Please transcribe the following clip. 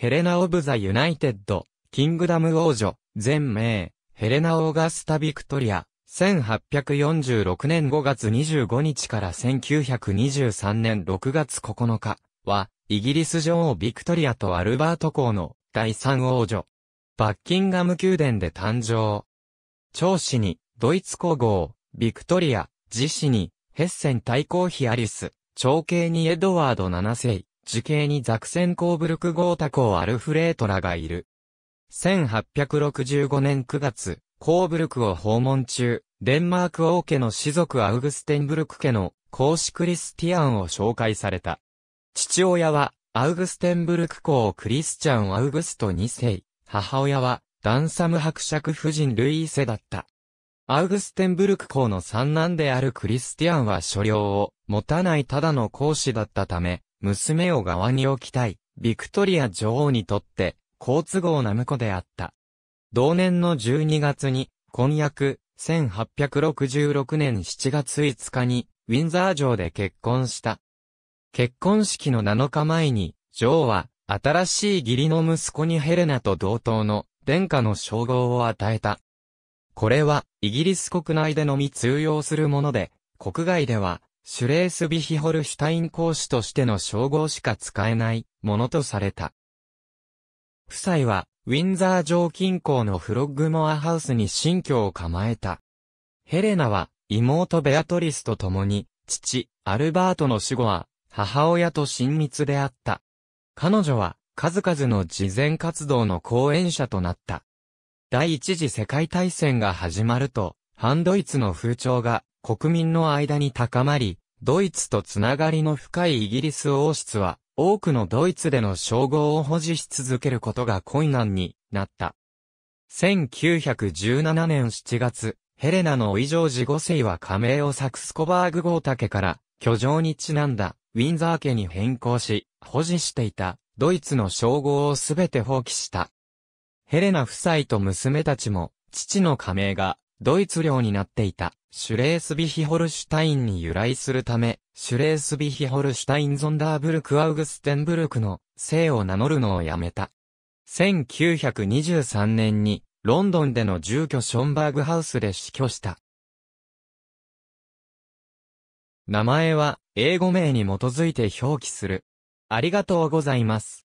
ヘレナ・オブザ・ユナイテッド、キングダム王女、全名、ヘレナ・オーガスタ・ビクトリア、1846年5月25日から1923年6月9日は、イギリス女王ビクトリアとアルバート公の第三王女。バッキンガム宮殿で誕生。長子に、ドイツ皇后、ビクトリア、次子に、ヘッセン対抗妃アリス、長兄にエドワード7世。地形にザクセンコーブルクータコーアルフレートラがいる。1865年9月、コーブルクを訪問中、デンマーク王家の士族アウグステンブルク家の公子クリスティアンを紹介された。父親は、アウグステンブルク公クリスチャン・アウグスト2世、母親は、ダンサム伯爵夫人ルイーセだった。アウグステンブルク公の三男であるクリスティアンは所領を持たないただの公子だったため、娘を側に置きたい、ビクトリア女王にとって、好都合な婿であった。同年の12月に、婚約、1866年7月5日に、ウィンザー城で結婚した。結婚式の7日前に、女王は、新しい義理の息子にヘレナと同等の、殿下の称号を与えた。これは、イギリス国内でのみ通用するもので、国外では、シュレースビヒホルシュタイン公師としての称号しか使えないものとされた。夫妻は、ウィンザー城近郊のフロッグモアハウスに新居を構えた。ヘレナは、妹ベアトリスと共に、父、アルバートの死後は、母親と親密であった。彼女は、数々の慈善活動の講演者となった。第一次世界大戦が始まると、ハンドイツの風潮が国民の間に高まり、ドイツとつながりの深いイギリス王室は、多くのドイツでの称号を保持し続けることが困難になった。1917年7月、ヘレナのイジョージ5世は加盟をサクスコバーグ号竹から、居城にちなんだ、ウィンザー家に変更し、保持していた、ドイツの称号をすべて放棄した。ヘレナ夫妻と娘たちも、父の加盟がドイツ領になっていた、シュレースビヒホルシュタインに由来するため、シュレースビヒホルシュタインゾンダーブルク・アウグステンブルクの姓を名乗るのをやめた。1923年に、ロンドンでの住居ションバーグハウスで死去した。名前は、英語名に基づいて表記する。ありがとうございます。